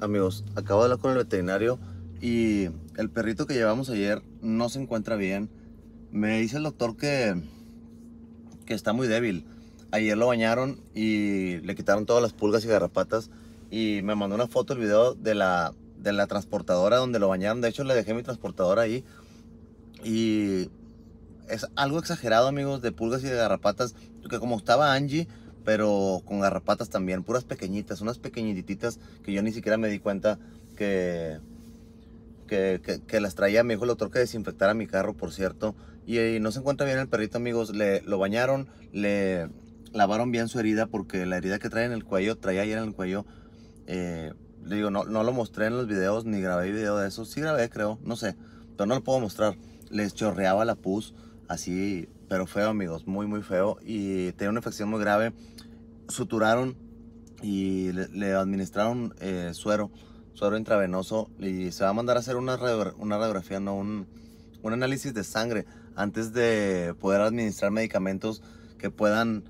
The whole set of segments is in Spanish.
amigos, acabo de hablar con el veterinario y el perrito que llevamos ayer no se encuentra bien. Me dice el doctor que, que está muy débil. Ayer lo bañaron y le quitaron todas las pulgas y garrapatas y me mandó una foto, el video de la, de la transportadora donde lo bañaron. De hecho, le dejé mi transportadora ahí y es algo exagerado, amigos, de pulgas y de garrapatas, porque como estaba Angie, pero con garrapatas también, puras pequeñitas, unas pequeñititas que yo ni siquiera me di cuenta que, que, que, las traía. mi hijo, el otro desinfectar a mi carro, por cierto. Y, no se encuentra bien el perrito, amigos. Le, lo bañaron, le lavaron bien su herida porque la herida que trae en el cuello, traía ayer en el cuello. Eh, le digo, no, no lo mostré en los videos ni grabé video de eso. Sí grabé, creo, no sé, pero no lo puedo mostrar. Les chorreaba la pus, así, pero feo, amigos, muy, muy feo. Y tenía una infección muy grave suturaron y le, administraron eh, suero, suero intravenoso y se va a mandar a hacer una, radiografía, no un, análisis de sangre antes de poder administrar medicamentos que puedan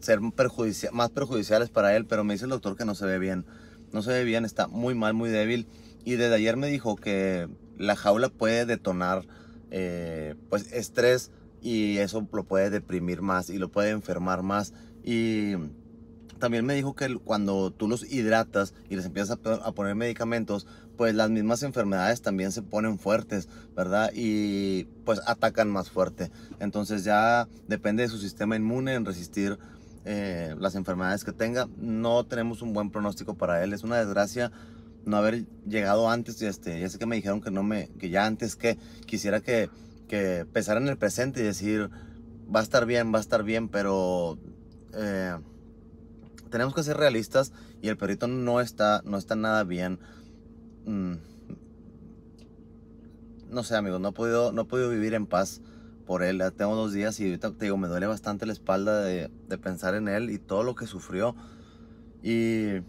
ser más perjudiciales para él, pero me dice el doctor que no se ve bien, no se ve bien, está muy mal, muy débil y desde ayer me dijo que la jaula puede detonar eh, pues estrés y eso lo puede deprimir más y lo puede enfermar más y también me dijo que cuando tú los hidratas y les empiezas a, poner medicamentos, pues las mismas enfermedades también se ponen fuertes, ¿verdad? Y pues atacan más fuerte. Entonces ya depende de su sistema inmune en resistir eh, las enfermedades que tenga. No tenemos un buen pronóstico para él. Es una desgracia no haber llegado antes. Y este, ya sé que me dijeron que no me, que ya antes que quisiera que, que en el presente y decir va a estar bien, va a estar bien, pero eh, tenemos que ser realistas y el perrito no está, no está nada bien. Mm. No sé, amigos, no he, podido, no he podido vivir en paz por él. Ya tengo dos días y ahorita te digo, me duele bastante la espalda de, de pensar en él y todo lo que sufrió. Y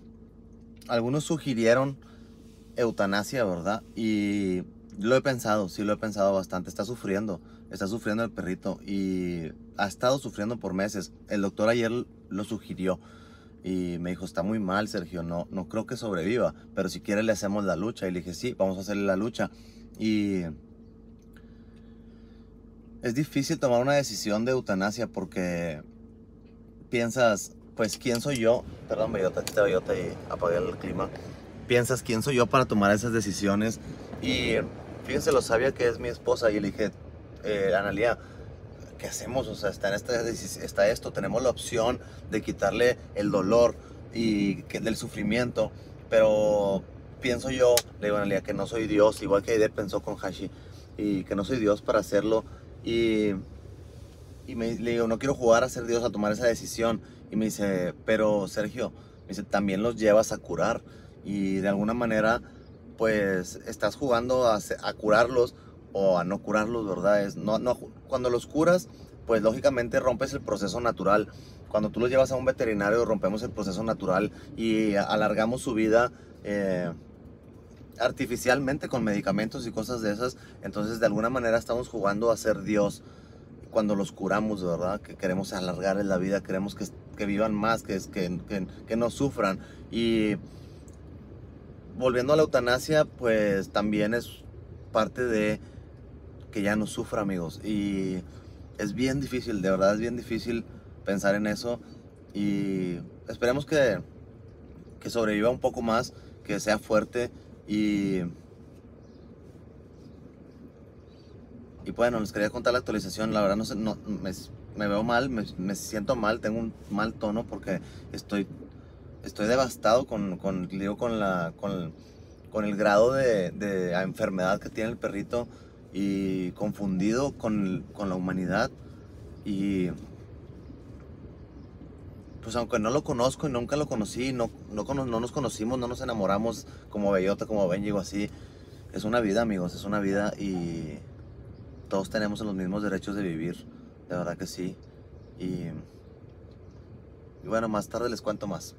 algunos sugirieron eutanasia, ¿verdad? Y lo he pensado, sí lo he pensado bastante. Está sufriendo, está sufriendo el perrito y ha estado sufriendo por meses. El doctor ayer lo sugirió y me dijo, está muy mal, Sergio, no, no creo que sobreviva, pero si quiere le hacemos la lucha. Y le dije, sí, vamos a hacerle la lucha. Y es difícil tomar una decisión de eutanasia porque piensas, pues, ¿quién soy yo? Perdón, bellota, está bellota y apague el clima. Piensas, ¿quién soy yo para tomar esas decisiones? Y fíjense, lo sabía que es mi esposa y le dije, eh, Analia, hacemos? O sea, está, en esta, está esto, tenemos la opción de quitarle el dolor y del sufrimiento, pero pienso yo, le digo a Analia, que no soy Dios, igual que Aide pensó con Hashi, y que no soy Dios para hacerlo, y, y me, le digo, no quiero jugar a ser Dios, a tomar esa decisión, y me dice, pero Sergio, dice, también los llevas a curar, y de alguna manera, pues estás jugando a curarlos, o a no curarlos, ¿verdad? Es no, no, cuando los curas, pues lógicamente rompes el proceso natural. Cuando tú los llevas a un veterinario, rompemos el proceso natural y alargamos su vida. Eh, artificialmente con medicamentos y cosas de esas, entonces de alguna manera estamos jugando a ser Dios cuando los curamos, ¿verdad? Que queremos alargarles la vida, queremos que, que vivan más, que, que, que, que no sufran. Y volviendo a la eutanasia, pues también es parte de que ya no sufra, amigos. Y es bien difícil, de verdad es bien difícil pensar en eso. Y esperemos que, que sobreviva un poco más, que sea fuerte y... Y bueno, les quería contar la actualización. La verdad, no, sé, no me, veo mal, me, siento mal, tengo un mal tono porque estoy, estoy devastado con, con, con, la, con, el grado de, de enfermedad que tiene el perrito y confundido con, la humanidad y pues aunque no lo conozco y nunca lo conocí, no, no, nos conocimos, no nos enamoramos como Bellota, como Benji así, es una vida amigos, es una vida y todos tenemos los mismos derechos de vivir, de verdad que sí. y bueno, más tarde les cuento más.